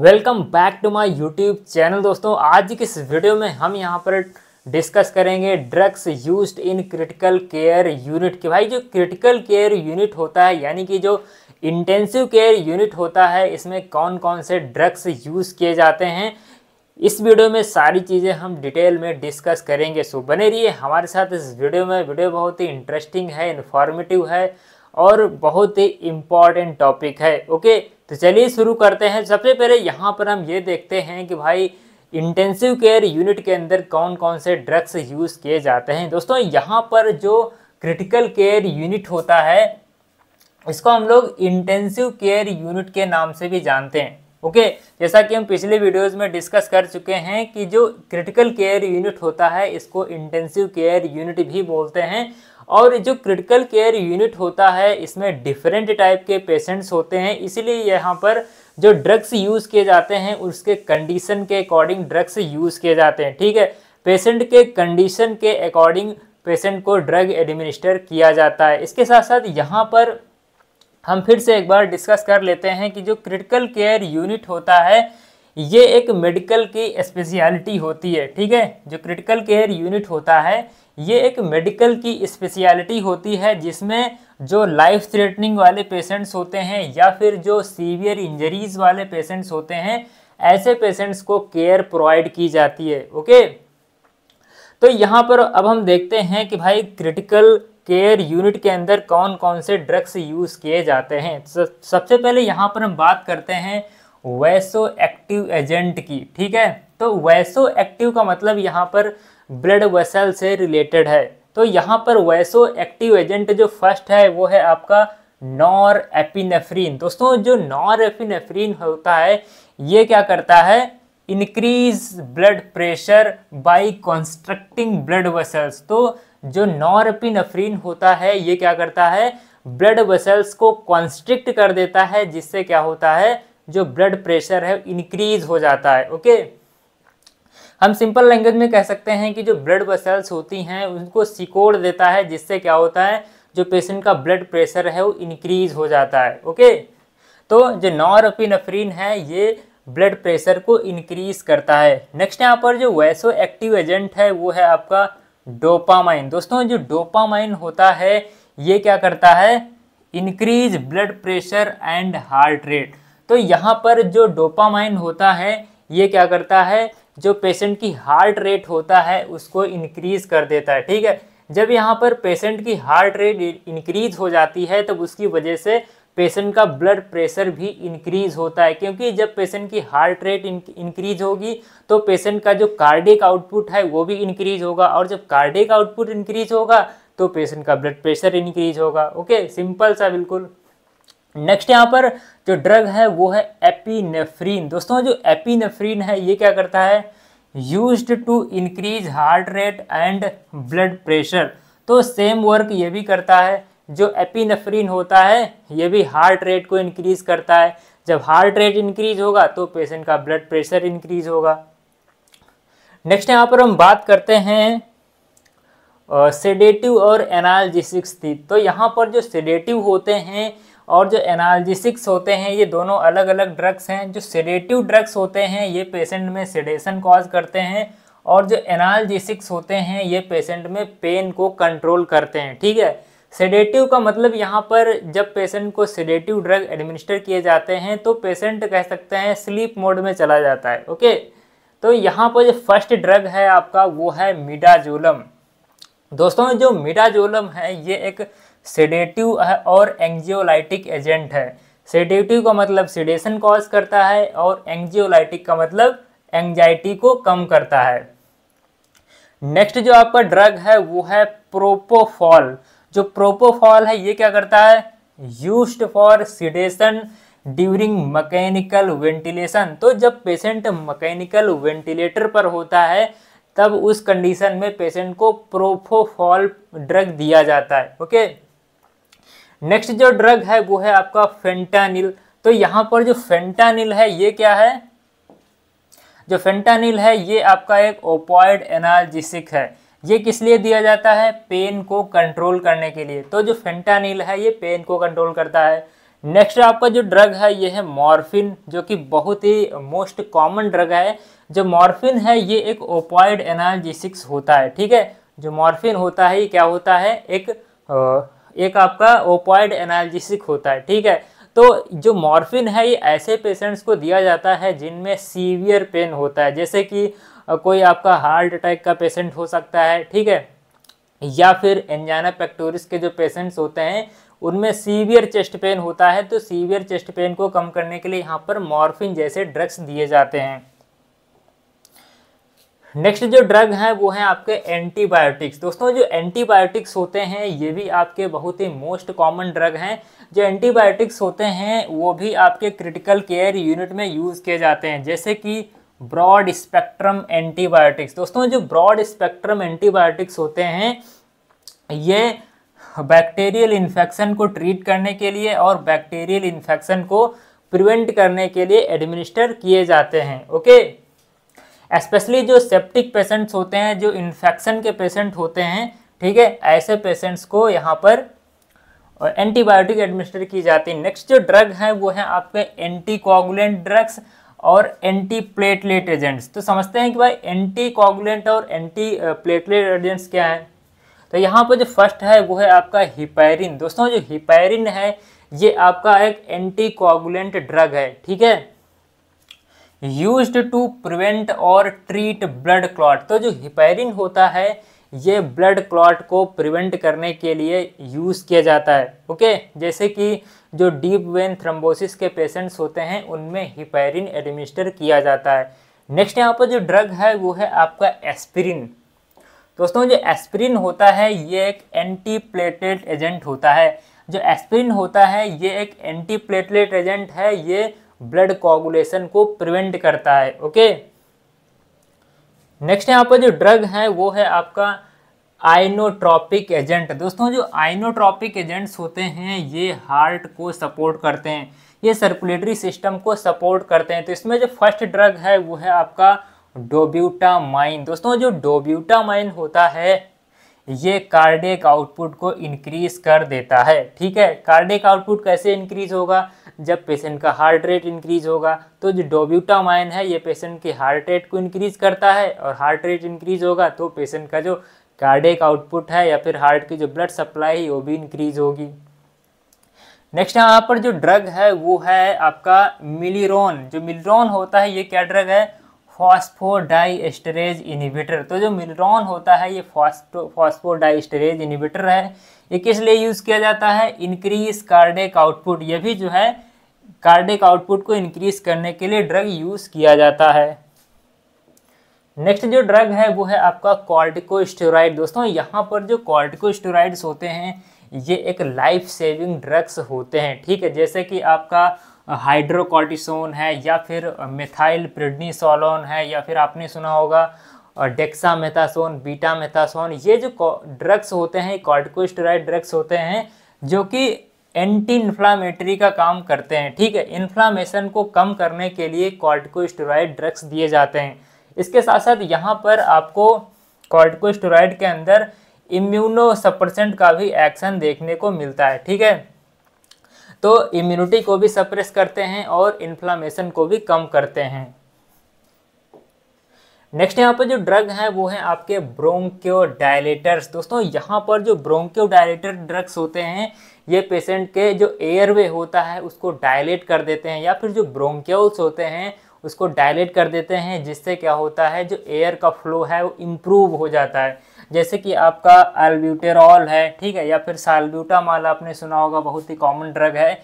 Welcome back to my YouTube channel दोस्तों आज की इस वीडियो में हम यहाँ पर डिस्कस करेंगे drugs used in critical care unit के भाई जो क्रिटिकल केयर यूनिट होता है यानी कि जो इंटेंसिव केयर यूनिट होता है इसमें कौन कौन से ड्रग्स यूज़ किए जाते हैं इस वीडियो में सारी चीज़ें हम डिटेल में डिस्कस करेंगे सो बने रहिए हमारे साथ इस वीडियो में वीडियो बहुत ही इंटरेस्टिंग है इन्फॉर्मेटिव है और बहुत ही इम्पॉर्टेंट टॉपिक है ओके तो चलिए शुरू करते हैं सबसे पहले यहाँ पर हम ये देखते हैं कि भाई इंटेंसिव केयर यूनिट के अंदर कौन कौन से ड्रग्स यूज़ किए जाते हैं दोस्तों यहाँ पर जो क्रिटिकल केयर यूनिट होता है इसको हम लोग इंटेंसिव केयर यूनिट के नाम से भी जानते हैं ओके जैसा कि हम पिछले वीडियोस में डिस्कस कर चुके हैं कि जो क्रिटिकल केयर यूनिट होता है इसको इंटेंसिव केयर यूनिट भी बोलते हैं और जो क्रिटिकल केयर यूनिट होता है इसमें डिफरेंट टाइप के पेशेंट्स होते हैं इसलिए यहाँ पर जो ड्रग्स यूज़ किए जाते हैं उसके कंडीशन के अकॉर्डिंग ड्रग्स यूज़ किए जाते हैं ठीक है पेशेंट के कंडीशन के अकॉर्डिंग पेशेंट को ड्रग एडमिनिस्टर किया जाता है इसके साथ साथ यहाँ पर हम फिर से एक बार डिस्कस कर लेते हैं कि जो क्रिटिकल केयर यूनिट होता है ये एक मेडिकल की स्पेशलिटी होती है ठीक है जो क्रिटिकल केयर यूनिट होता है ये एक मेडिकल की स्पेशलिटी होती है जिसमें जो लाइफ थ्रेटनिंग वाले पेशेंट्स होते हैं या फिर जो सीवियर इंजरीज वाले पेशेंट्स होते हैं ऐसे पेशेंट्स को केयर प्रोवाइड की जाती है ओके तो यहाँ पर अब हम देखते हैं कि भाई क्रिटिकल केयर यूनिट के अंदर कौन कौन से ड्रग्स यूज़ किए जाते हैं सबसे पहले यहाँ पर हम बात करते हैं वैसो एक्टिव एजेंट की ठीक है तो वैसो एक्टिव का मतलब यहाँ पर ब्लड वेसल से रिलेटेड है तो यहाँ पर वैसो एक्टिव एजेंट जो फर्स्ट है वो है आपका नॉर एपिनेफ्रीन दोस्तों जो नॉर एपिनेफ्रीन होता है ये क्या करता है increase blood pressure by constructing blood vessels तो जो नॉरपिनफ्रीन होता है ये क्या करता है ब्लड वेसल्स को कॉन्स्ट्रिक्ट कर देता है जिससे क्या होता है जो ब्लड प्रेशर है इंक्रीज हो जाता है ओके okay? हम सिंपल लैंग्वेज में कह सकते हैं कि जो ब्लड वेसल्स होती हैं उनको सिकोड़ देता है जिससे क्या होता है जो पेशेंट का ब्लड प्रेशर है वो इनक्रीज हो जाता है ओके तो जो नॉरपिनफ्रीन है ये ब्लड प्रेशर को इनक्रीज करता है नेक्स्ट यहाँ पर जो वैसो एक्टिव एजेंट है वो है आपका डोपामाइन दोस्तों जो डोपामाइन होता है ये क्या करता है increase blood pressure and heart rate तो यहाँ पर जो डोपामाइन होता है ये क्या करता है जो पेशेंट की हार्ट रेट होता है उसको इंक्रीज़ कर देता है ठीक है जब यहाँ पर पेशेंट की हार्ट रेट इंक्रीज़ हो जाती है तब उसकी वजह से पेशेंट का ब्लड प्रेशर भी इंक्रीज होता है क्योंकि जब पेशेंट की हार्ट रेट इंक्रीज होगी तो पेशेंट का जो कार्डिक आउटपुट है वो भी इंक्रीज होगा और जब कार्डिक आउटपुट इंक्रीज होगा तो पेशेंट का ब्लड प्रेशर इंक्रीज होगा ओके सिंपल सा बिल्कुल नेक्स्ट यहाँ पर जो ड्रग है वो है एपीनेफ्रीन दोस्तों जो एपीनेफ्रीन है ये क्या करता है used to increase heart rate and blood pressure तो सेम वर्क ये भी करता है जो एपीनेफ्रीन होता है ये भी हार्ट रेट को इंक्रीज करता है जब हार्ट रेट इंक्रीज होगा तो पेशेंट का ब्लड प्रेशर इंक्रीज होगा नेक्स्ट यहाँ पर हम बात करते हैं सेडेटिव और एनाल्जिसिक्स थी तो यहाँ पर जो सेडेटिव होते हैं और जो एनाल्जिसिक्स होते हैं ये दोनों अलग अलग ड्रग्स हैं जो सेडेटिव ड्रग्स होते हैं ये पेशेंट में सेडेशन कॉज करते हैं और जो एनाल्जिसिक्स होते हैं ये पेशेंट में पेन को कंट्रोल करते हैं ठीक है सेडेटिव का मतलब यहाँ पर जब पेशेंट को सेडेटिव ड्रग एडमिनिस्टर किए जाते हैं तो पेशेंट कह सकते हैं स्लीप मोड में चला जाता है ओके तो यहाँ पर जो फर्स्ट ड्रग है आपका वो है मिडाजोलम दोस्तों जो मिडाजोलम है ये एक सेडेटिव है और एंजियोलाइटिक एजेंट है सेडेटिव का मतलब सेडेशन कॉज करता है और एंजियोलाइटिक का मतलब एंजाइटी को कम करता है नेक्स्ट जो आपका ड्रग है वो है प्रोपोफॉल जो प्रोपोफॉल है ये क्या करता है use for sedation during mechanical ventilation तो जब पेशेंट मकैनिकल वेंटिलेटर पर होता है तब उस कंडीशन में पेशेंट को प्रोफोफॉल ड्रग दिया जाता है ओके okay? नेक्स्ट जो ड्रग है वो है आपका फेंटानिल तो यहाँ पर जो फेंटानिल है ये क्या है जो फेंटानिल है ये आपका एक ओपॉइड एनाल्जिसिक है ये किस लिए दिया जाता है पेन को कंट्रोल करने के लिए तो जो फेंटानिल है ये पेन को कंट्रोल करता है नेक्स्ट आपका जो ड्रग है ये है मॉर्फिन जो कि बहुत ही मोस्ट कॉमन ड्रग है जो मॉर्फिन है ये एक ओपॉइड एनाल्जिसिक्स होता है ठीक है जो मॉर्फिन होता है ये क्या होता है एक एक आपका ओपॉइड एनालिसिक होता है ठीक है तो जो मॉर्फिन है ये ऐसे पेशेंट्स को दिया जाता है जिनमें सीवियर पेन होता है जैसे कि कोई आपका हार्ट अटैक का पेशेंट हो सकता है ठीक है या फिर एंजाना पैक्टोरिस के जो पेशेंट्स होते हैं उनमें सीवियर चेस्ट पेन होता है तो सीवियर चेस्ट पेन को कम करने के लिए यहाँ पर मॉर्फिन जैसे ड्रग्स दिए जाते हैं नेक्स्ट जो ड्रग है वो है आपके एंटीबायोटिक्स दोस्तों जो एंटीबायोटिक्स होते हैं ये भी आपके बहुत ही मोस्ट कॉमन ड्रग हैं जो एंटीबायोटिक्स होते हैं वो भी आपके क्रिटिकल केयर यूनिट में यूज़ किए जाते हैं जैसे कि ब्रॉड स्पेक्ट्रम एंटीबायोटिक्स दोस्तों जो ब्रॉड स्पेक्ट्रम एंटीबायोटिक्स होते हैं ये बैक्टीरियल इन्फेक्शन को ट्रीट करने के लिए और बैक्टीरियल इन्फेक्शन को प्रिवेंट करने के लिए एडमिनिस्टर किए जाते हैं ओके स्पेशली जो सेप्टिक पेशेंट्स होते हैं जो इन्फेक्शन के पेशेंट होते हैं ठीक है ऐसे पेशेंट्स को यहाँ पर एंटीबायोटिक एडमिनिस्टर की जाती है नेक्स्ट जो ड्रग है वो है आपके एंटीकोगुलेंट ड्रग्स और एंटी प्लेटलेट एजेंट्स तो समझते हैं कि भाई एंटी और एंटी प्लेटलेट एजेंट्स क्या है तो यहाँ पर जो फर्स्ट है वो है आपका हिपैरिन दोस्तों जो हिपैरिन है ये आपका एक एंटी ड्रग है ठीक है यूज टू प्रिवेंट और ट्रीट ब्लड क्लॉट तो जो हिपेरिन होता है ये ब्लड क्लॉट को प्रिवेंट करने के लिए यूज़ किया जाता है ओके जैसे कि जो डीप वेन थ्रम्बोसिस के पेशेंट्स होते हैं उनमें हिपेरिन एडमिनिस्टर किया जाता है नेक्स्ट यहाँ पर जो ड्रग है वो है आपका एस्पिरिन दोस्तों जो एस्पिरिन होता है ये एक एंटी प्लेटलेट एजेंट होता है जो एस्पिरिन होता है ये एक एंटी प्लेटलेट एजेंट है ये ब्लड कोगुलेशन को प्रिवेंट करता है ओके नेक्स्ट यहाँ पर जो ड्रग है वो है आपका आइनोट्रॉपिक एजेंट दोस्तों जो आइनोट्रॉपिक एजेंट्स होते हैं ये हार्ट को सपोर्ट करते हैं ये सर्कुलेटरी सिस्टम को सपोर्ट करते हैं तो इसमें जो फर्स्ट ड्रग है वो है आपका डोब्यूटामाइन दोस्तों जो डोब्यूटामाइन होता है ये कार्डिक आउटपुट को इंक्रीज कर देता है ठीक है कार्डिक आउटपुट कैसे इंक्रीज होगा जब पेशेंट का हार्ट रेट इंक्रीज होगा तो जो डोब्यूटामाइन है ये पेशेंट के हार्ट रेट को इंक्रीज करता है और हार्ट रेट इंक्रीज होगा तो पेशेंट का जो कार्डिक आउटपुट है या फिर हार्ट की जो ब्लड सप्लाई है वो भी इंक्रीज होगी नेक्स्ट यहाँ पर जो ड्रग है वो है आपका मिलीरोन जो मिलरोन होता है ये क्या ड्रग है फॉस्फोडाइस्टरेज इनिबिटर तो जो मिलरोन होता है ये फॉस्फोडाइस्टरेज इनिबिटर है ये किस लिए यूज़ किया जाता है इंक्रीज कार्डिक आउटपुट ये भी जो है कार्डिक आउटपुट को इंक्रीज करने के लिए ड्रग यूज़ किया जाता है नेक्स्ट जो ड्रग है वो है आपका कॉल्टिको दोस्तों यहाँ पर जो कॉल्टिको होते हैं ये एक लाइफ सेविंग ड्रग्स होते हैं ठीक है जैसे कि आपका हाइड्रोकॉर्टिसोन है या फिर मेथाइल प्रिडनीसोलोन है या फिर आपने सुना होगा डेक्सा मेथासोन बीटा मेथासोन ये जो ड्रग्स होते हैं कॉर्टिकोस्टेरॉइड ड्रग्स होते हैं जो कि एंटी इन्फ्लामेटरी का काम करते हैं ठीक है इन्फ्लामेशन को कम करने के लिए कॉर्टिकोस्टेरॉइड ड्रग्स दिए जाते हैं इसके साथ साथ यहाँ पर आपको कॉर्टिकोस्टेरॉइड के अंदर इम्यूनो सप्रेसेंट का भी एक्शन देखने को मिलता है ठीक है तो इम्यूनिटी को भी सप्रेस करते हैं और इन्फ्लामेशन को भी कम करते हैं नेक्स्ट यहाँ पर जो ड्रग हैं वो हैं आपके डायलेटर्स दोस्तों यहाँ पर जो डायलेटर ड्रग्स होते हैं ये पेशेंट के जो एयरवे होता है उसको डायलेट कर देते हैं या फिर जो ब्रोंक्योल्स होते हैं उसको डायलेट कर देते हैं जिससे क्या होता है जो एयर का फ्लो है वो इम्प्रूव हो जाता है जैसे कि आपका एल्ब्यूटेरॉल है ठीक है या फिर साल्ब्यूटामाल आपने सुना होगा बहुत ही कॉमन ड्रग है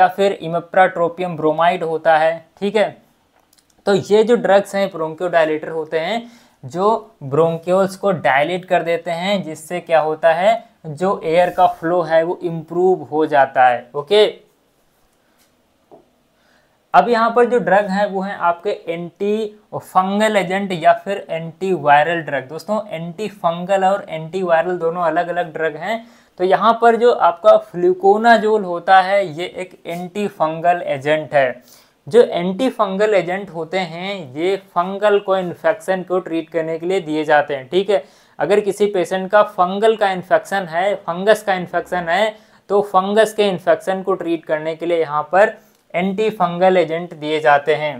या फिर इमप्राट्रोपियम ब्रोमाइड होता है ठीक है तो ये जो ड्रग्स हैं डायलेटर होते हैं जो ब्रोंक्योल्स को डायलेट कर देते हैं जिससे क्या होता है जो एयर का फ्लो है वो इम्प्रूव हो जाता है ओके अब यहाँ पर जो ड्रग है वो है आपके एंटी फंगल एजेंट या फिर एंटी वायरल ड्रग दोस्तों एंटी फंगल और एंटी वायरल दोनों अलग अलग ड्रग हैं तो यहाँ पर जो आपका फ्लूकोनाजोल होता है ये एक एंटी फंगल एजेंट है जो एंटी फंगल एजेंट होते हैं ये फंगल को इन्फेक्शन को ट्रीट करने के लिए दिए जाते हैं ठीक है अगर किसी पेशेंट का फंगल का इन्फेक्शन है फंगस का इन्फेक्शन है तो फंगस के इन्फेक्शन को ट्रीट करने के लिए यहाँ पर एंटी फंगल एजेंट दिए जाते हैं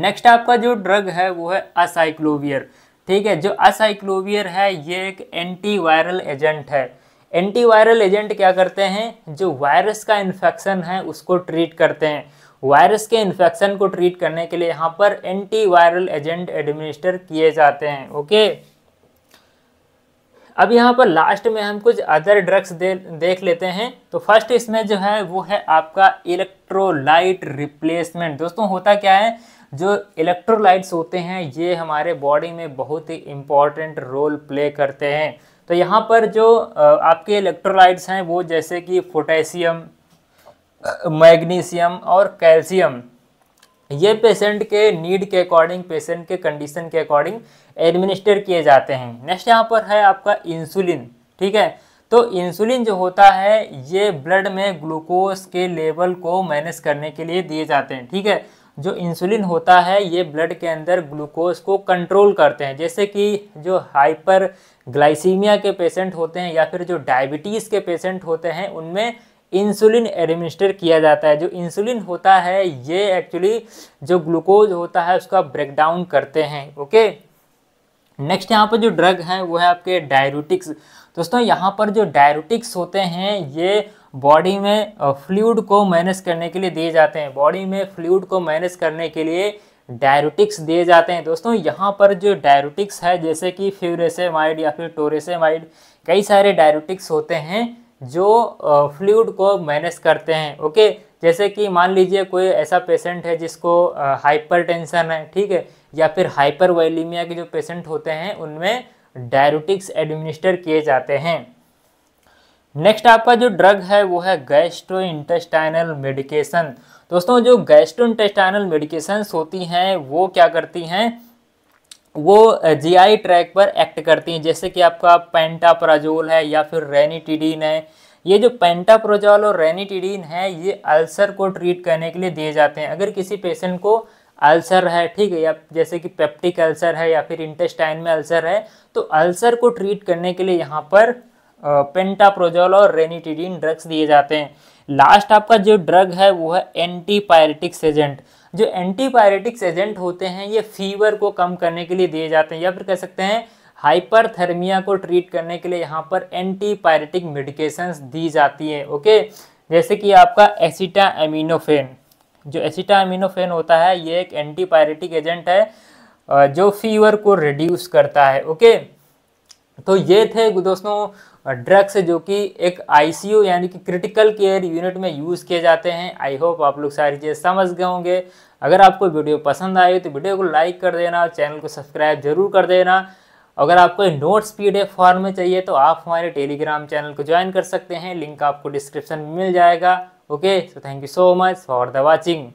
नेक्स्ट आपका जो ड्रग है वो है असाइक्लोवियर ठीक है जो असाइक्लोवियर है ये एक एंटीवायरल एजेंट है एंटीवायरल एजेंट क्या करते हैं जो वायरस का इन्फेक्शन है उसको ट्रीट करते हैं वायरस के इन्फेक्शन को ट्रीट करने के लिए यहाँ पर एंटी वायरल एजेंट एडमिनिस्टर किए जाते हैं ओके अब यहाँ पर लास्ट में हम कुछ अदर ड्रग्स दे, देख लेते हैं तो फर्स्ट इसमें जो है वो है आपका इलेक्ट्रोलाइट रिप्लेसमेंट दोस्तों होता क्या है जो इलेक्ट्रोलाइट्स होते हैं ये हमारे बॉडी में बहुत ही इम्पॉर्टेंट रोल प्ले करते हैं तो यहाँ पर जो आपके इलेक्ट्रोलाइट्स हैं वो जैसे कि पोटेशियम मैग्नीशियम और कैल्शियम ये पेशेंट के नीड के अकॉर्डिंग पेशेंट के कंडीशन के अकॉर्डिंग एडमिनिस्टर किए जाते हैं नेक्स्ट यहाँ पर है आपका इंसुलिन ठीक है तो इंसुलिन जो होता है ये ब्लड में ग्लूकोज के लेवल को मैनेज करने के लिए दिए जाते हैं ठीक है जो इंसुलिन होता है ये ब्लड के अंदर ग्लूकोज को कंट्रोल करते हैं जैसे कि जो हाइपर ग्लाइसीमिया के पेशेंट होते हैं या फिर जो डायबिटीज़ के पेशेंट होते हैं उनमें इंसुलिन एडमिनिस्टर किया जाता है जो इंसुलिन होता है ये एक्चुअली जो ग्लूकोज होता है उसका ब्रेकडाउन करते हैं ओके नेक्स्ट यहाँ पर जो ड्रग हैं वो है आपके डायरूटिक्स दोस्तों यहाँ पर जो डायरूटिक्स होते हैं ये बॉडी में फ्लूड को मैनेज करने के लिए दिए जाते हैं बॉडी में फ्लूड को मैनेज करने के लिए डायरूटिक्स दिए जाते हैं दोस्तों यहाँ पर जो डायरूटिक्स है जैसे कि फ्यूरेसेमाइड या फिर टोरेसेमाइड कई सारे डायरूटिक्स होते हैं जो फ्लूड को मैनेज करते हैं ओके जैसे कि मान लीजिए कोई ऐसा पेशेंट है जिसको हाइपरटेंशन है ठीक है या फिर हाइपर के जो पेशेंट होते हैं उनमें डायरोटिक्स एडमिनिस्टर किए जाते हैं नेक्स्ट आपका जो ड्रग है वो है गैस्ट्रो इंटेस्टाइनल मेडिकेशन दोस्तों जो गैस्ट्रो इंटेस्टाइनल मेडिकेशंस होती हैं वो क्या करती हैं वो जीआई ट्रैक पर एक्ट करती हैं जैसे कि आपका पेंटाप्राजोल है या फिर रेनिटिडीन है ये जो पेंटाप्रोजोल और रेनिटिडीन है ये अल्सर को ट्रीट करने के लिए दिए जाते हैं अगर किसी पेशेंट को अल्सर है ठीक है या जैसे कि पेप्टिक अल्सर है या फिर इंटेस्टाइन में अल्सर है तो अल्सर को ट्रीट करने के लिए यहाँ पर पेंटाप्रोजोल और रेनिटिडीन ड्रग्स दिए जाते हैं लास्ट आपका जो ड्रग है वो है एंटीपायरेटिक्स एजेंट जो एंटीबायोटिक्स एजेंट होते हैं ये फीवर को कम करने के लिए दिए जाते हैं या फिर कह सकते हैं हाइपरथर्मिया को ट्रीट करने के लिए यहाँ पर एंटीपायरेटिक मेडिकेशंस दी जाती है ओके जैसे कि आपका एसिटा एमिनोफेन जो एसिटा एमिनोफेन होता है ये एक एंटीपायरेटिक एजेंट है जो फीवर को रिड्यूस करता है ओके तो ये थे दोस्तों ड्रग्स जो कि एक आईसीयू यानी कि क्रिटिकल केयर यूनिट में यूज़ किए जाते हैं आई होप आप लोग सारी चीज़ें समझ गए होंगे अगर आपको वीडियो पसंद आए तो वीडियो को लाइक कर देना और चैनल को सब्सक्राइब जरूर कर देना अगर आपको नोट्स डी फॉर्म में चाहिए तो आप हमारे टेलीग्राम चैनल को ज्वाइन कर सकते हैं लिंक आपको डिस्क्रिप्शन में मिल जाएगा okay so thank you so much for the watching